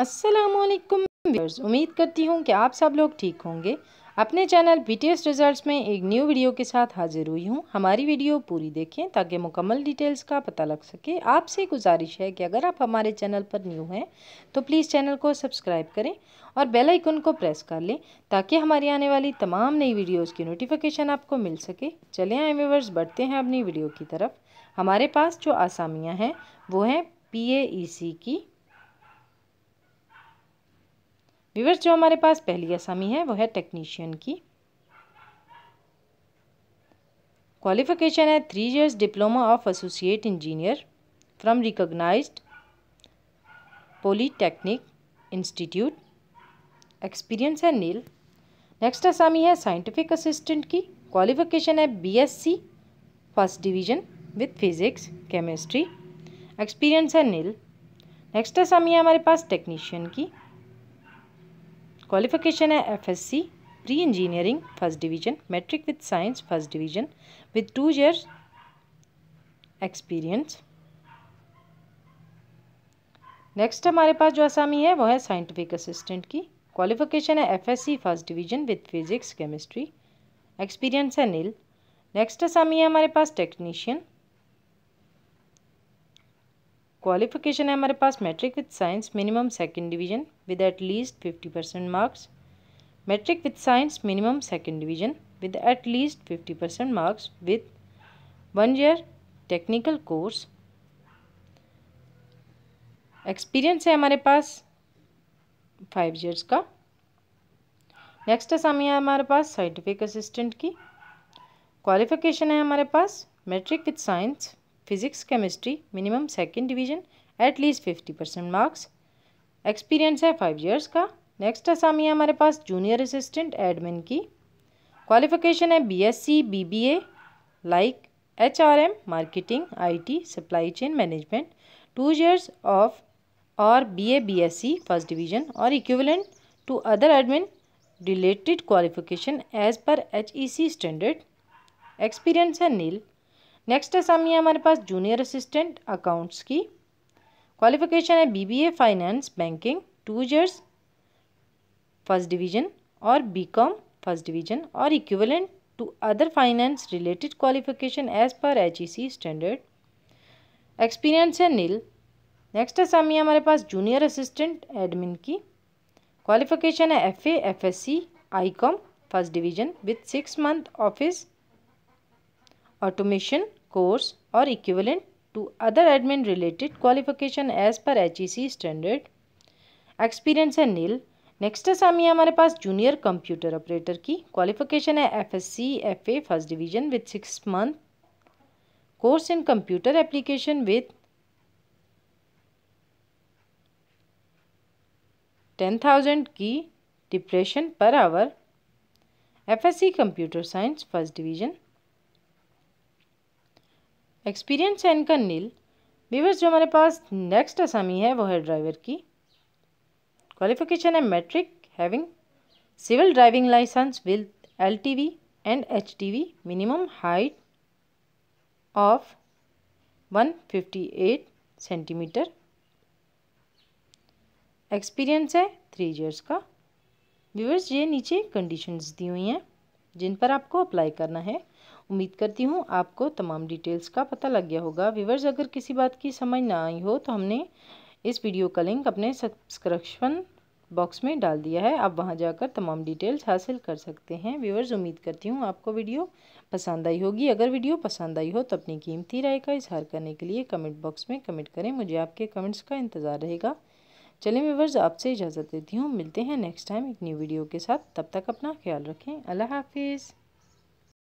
असलकुम उम्मीद करती हूँ कि आप सब लोग ठीक होंगे अपने channel B T S result में एक न्यू वीडियो के साथ हाजिर हुई हूँ हमारी वीडियो पूरी देखें ताकि मुकम्मल डिटेल्स का पता लग सके आपसे गुजारिश है कि अगर आप हमारे चैनल पर न्यू हैं तो प्लीज़ चैनल को सब्सक्राइब करें और बेल आइकन को प्रेस कर लें ताकि हमारी आने वाली तमाम नई वीडियोज़ की नोटिफिकेशन आपको मिल सके चले आए व्यूवर्स बढ़ते हैं अपनी वीडियो की तरफ हमारे पास जो आसामियाँ हैं वो हैं पी ए सी की व्यूवर्स जो हमारे पास पहली आसामी है वो है टेक्नीशियन की क्वालिफिकेशन है three years diploma of associate engineer from recognised polytechnic institute experience है नील नेक्स्ट आसामी है साइंटिफिक असिस्टेंट की क्वालिफिकेशन है BSc first division with physics chemistry experience है नील नेक्स्ट आसामी है हमारे पास टेक्नीशियन की क्वालिफिकेशन है FSc pre engineering first division matric with science first division with two years experience next हमारे पास जो आसामी है वो है साइंटिफिक असिस्टेंट की क्वालिफिकेशन है FSc first division with physics chemistry experience है नील नेक्स्ट आसामी है हमारे पास टेक्नीशियन क्वालिफिकेशन है हमारे पास matric with science minimum second division with at least fifty percent marks matric with science minimum second division with at least fifty percent marks with one year technical course experience है हमारे पास five years का next असामी है हमारे पास scientific assistant की qualification है हमारे पास matric with science physics chemistry minimum second division at least fifty percent marks experience है फाइव ईयर्स का नेक्स्ट आसामी है हमारे पास जूनियर असिस्टेंट एडमिन की क्वालिफिकेशन है BSc BBA like HRM marketing IT supply chain management two years of और BA BSc first division और equivalent to other admin related qualification as per H E C standard experience है nil next है सामने हमारे पास junior assistant accounts की qualification है BBA finance banking two years first division और बीकॉम फर्स्ट डिवीजन और equivalent to other finance related qualification as per H standard experience है नील नेक्स्ट है सामने हमारे पास जूनियर असिस्टेंट एडमिन की क्वालिफिकेशन है F A F S C I com first division with six month office और course to other admin related qualification as per H E C standard experience है nil next है हमारे पास junior computer operator की qualification है F S C F A first division with six month course in computer application with ten thousand की depression per hour F S C computer science first division experience है इनका नील viewers जो हमारे पास next आसामी है वो है ड्राइवर की क्वालिफिकेशन है matric having civil driving licence with L T V and H T V minimum height of one fifty eight centimetre experience है थ्री ईयर्स का व्यूवर्स ये नीचे कंडीशंस दी हुई हैं जिन पर आपको अप्लाई करना है उम्मीद करती हूँ आपको तमाम डिटेल्स का पता लग गया होगा व्यूवर्स अगर किसी बात की समझ ना आई हो तो हमने इस वीडियो का लिंक अपने सब्सक्रिप्शन बॉक्स में डाल दिया है आप वहाँ जाकर तमाम डिटेल्स हासिल कर सकते हैं व्यूवर्स उम्मीद करती हूँ आपको वीडियो पसंद आई होगी अगर वीडियो पसंद आई हो तो अपनी कीमती राय का इजहार करने के लिए कमेंट बॉक्स में कमेंट करें मुझे आपके कमेंट्स का इंतज़ार रहेगा चलिए व्यवर्स आपसे इजाज़त देती हूँ मिलते हैं नेक्स्ट टाइम एक न्यू वीडियो के साथ तब तक अपना ख्याल रखें अल्लाह हाफिज़